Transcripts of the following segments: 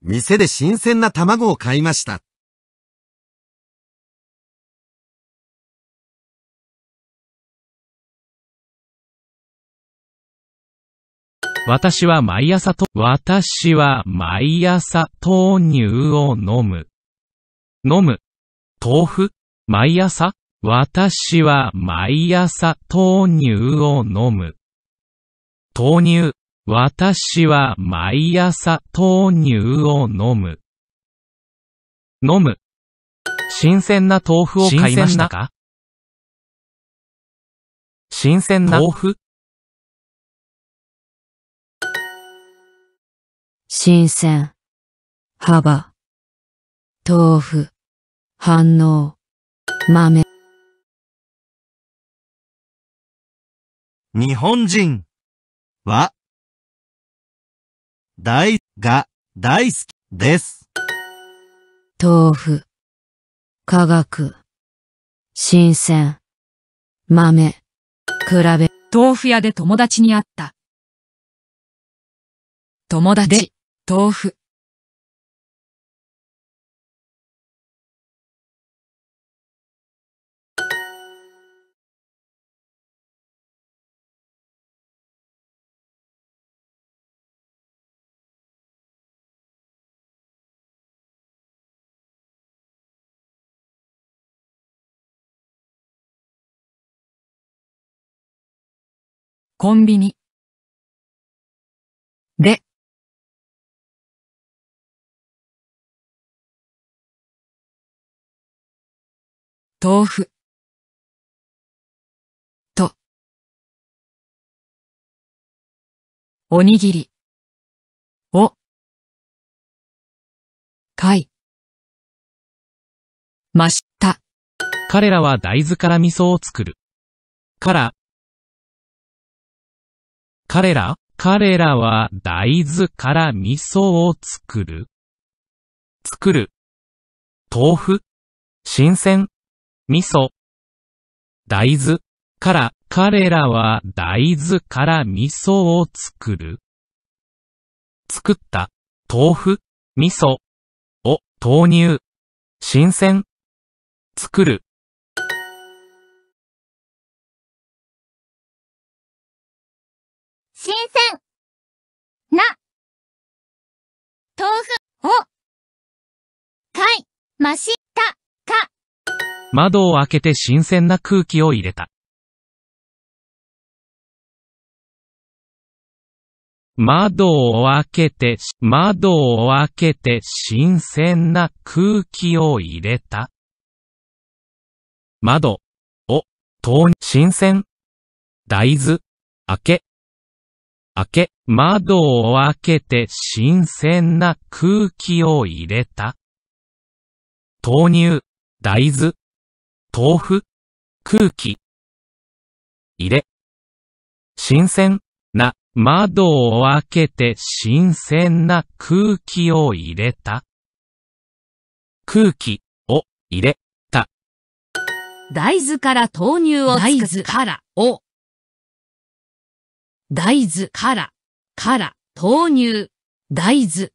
店で新鮮な卵を買いました。私は毎朝と、私は毎朝豆乳を飲む。飲む。豆腐毎朝私は毎朝豆乳を飲む。豆乳。私は毎朝豆乳を飲む。飲む。新鮮な豆腐を買いましたか新鮮な豆腐新鮮、幅、豆腐、反応、豆。日本人は大が大好きです。豆腐、科学、新鮮、豆、比べ。豆腐屋で友達に会った。友達、豆腐。コンビニ。で。豆腐。と。おにぎり。を。かい。ました。彼らは大豆から味噌を作る。から、彼ら、彼らは大豆から味噌を作る。作る。豆腐。新鮮。味噌。大豆から、彼らは大豆から味噌を作る。作った豆腐、味噌を投入。新鮮。作る。新鮮な豆腐を買いましたか窓を開けて新鮮な空気を入れた。窓を開けて、窓を開けて新鮮な空気を入れた。窓を、新鮮。大豆、開け、開け、窓を開けて新鮮な空気を入れた。豆乳、大豆、豆腐、空気。入れ。新鮮な窓を開けて新鮮な空気を入れた。空気を入れた。大豆から豆乳を作た。大豆からを大豆から、から、豆乳、大豆。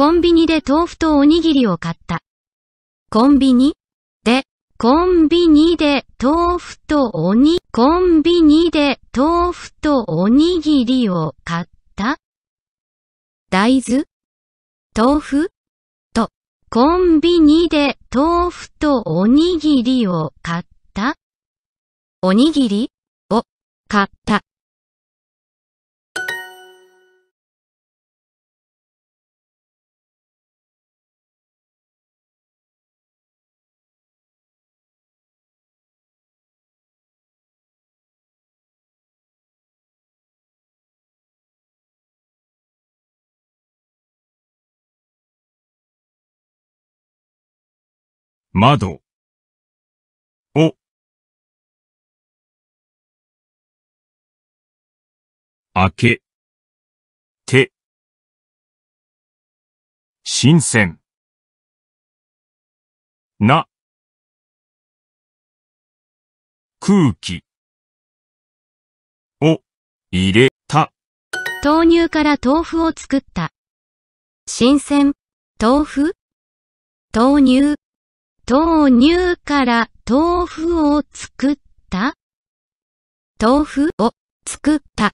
コンビニで豆腐とおにぎりを買った。コンビニで、コンビニで豆腐とおに、コンビニで豆腐とおにぎりを買った。大豆豆腐と、コンビニで豆腐とおにぎりを買った。おにぎりを買った。窓を開けて新鮮な空気を入れた豆乳から豆腐を作った新鮮豆腐豆乳豆乳から豆腐を作った豆腐を作った。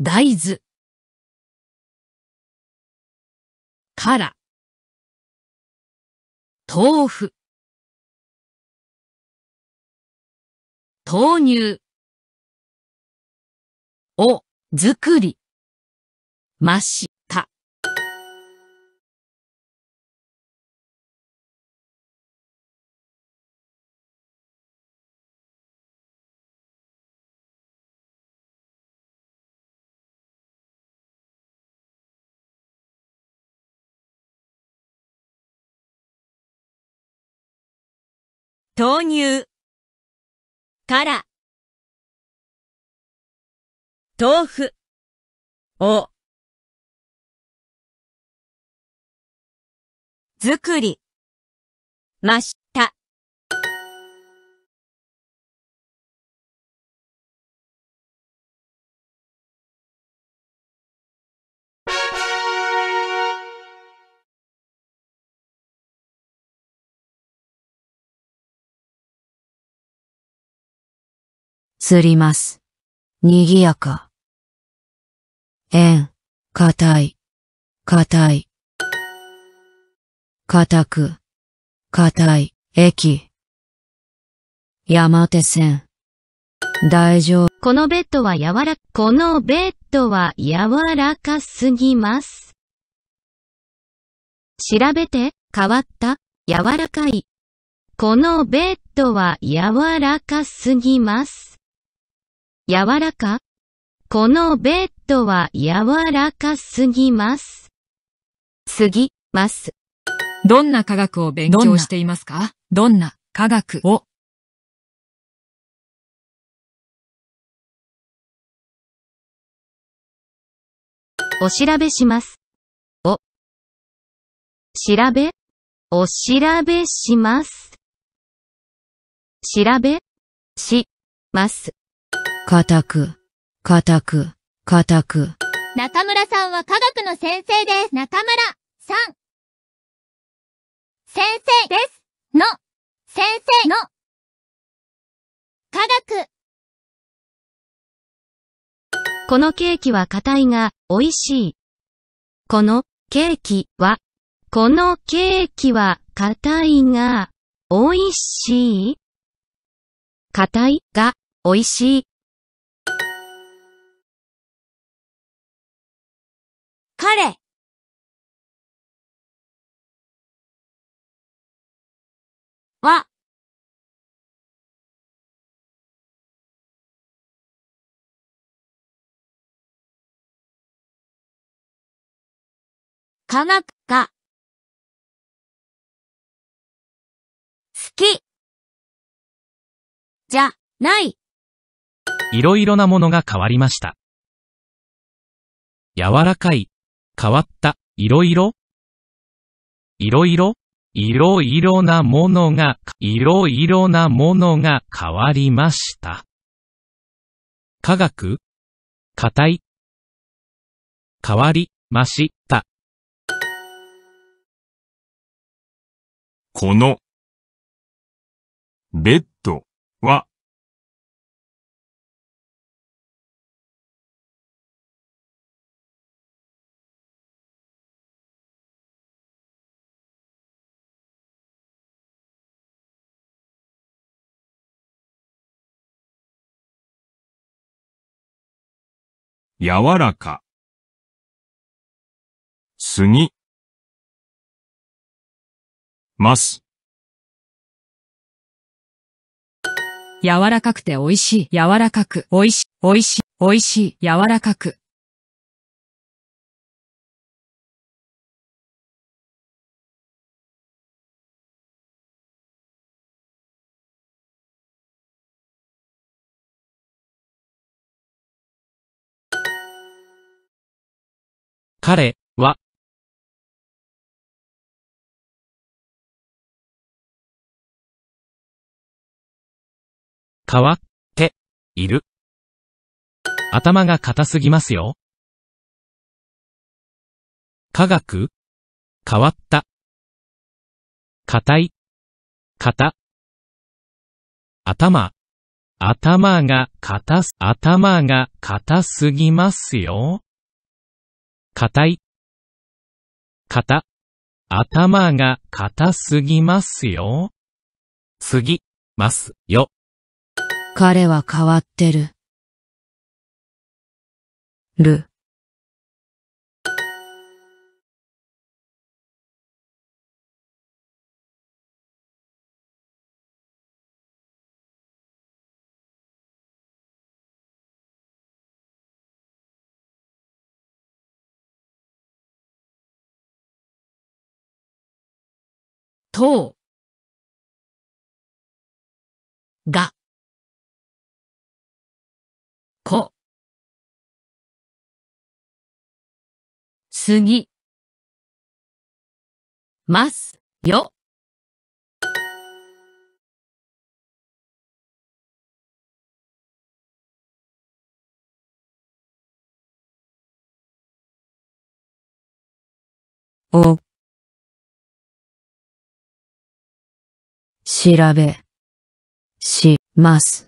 大豆から豆腐豆乳お、作りまし豆乳から豆腐を作りましすります。賑やか。円、硬い、硬い。硬く、硬い、駅。山手線。大丈夫。このベッドは柔ら、このベッドは柔らかすぎます。調べて、変わった、柔らかい。このベッドは柔らかすぎます。柔らかこのベッドは柔らかすぎます。すぎます。どんな科学を勉強していますかどんな科学をお調べします。お。調べお調べします。調べします。固く、固く、固く。中村さんは科学の先生です。中村さん。先生です。の。先生の。科学。このケーキは硬いが、美味しい。この、ケーキは、このケーキは硬いが、美味しい。硬いが、美味しい。彼は科学が好きじゃない。いろいろなものが変わりました。柔らかい変わった、いろいろいろいろいろいろなものが、いろいろなものが変わりました。科学硬い変わりました。このベッドは柔らか。すぎ。ます。柔らかくて美味しい。柔らかく、美味しい、美味しい、美味しい。柔らかく、彼は、変わっている。頭が硬すぎますよ。科学変わった。硬い、硬頭、頭が硬す、頭が硬すぎますよ。硬い。硬。頭が硬すぎますよ。すぎ、ますよ。彼は変わってる。る。とう、が、こ、すぎ、ますよ。お調べ、します。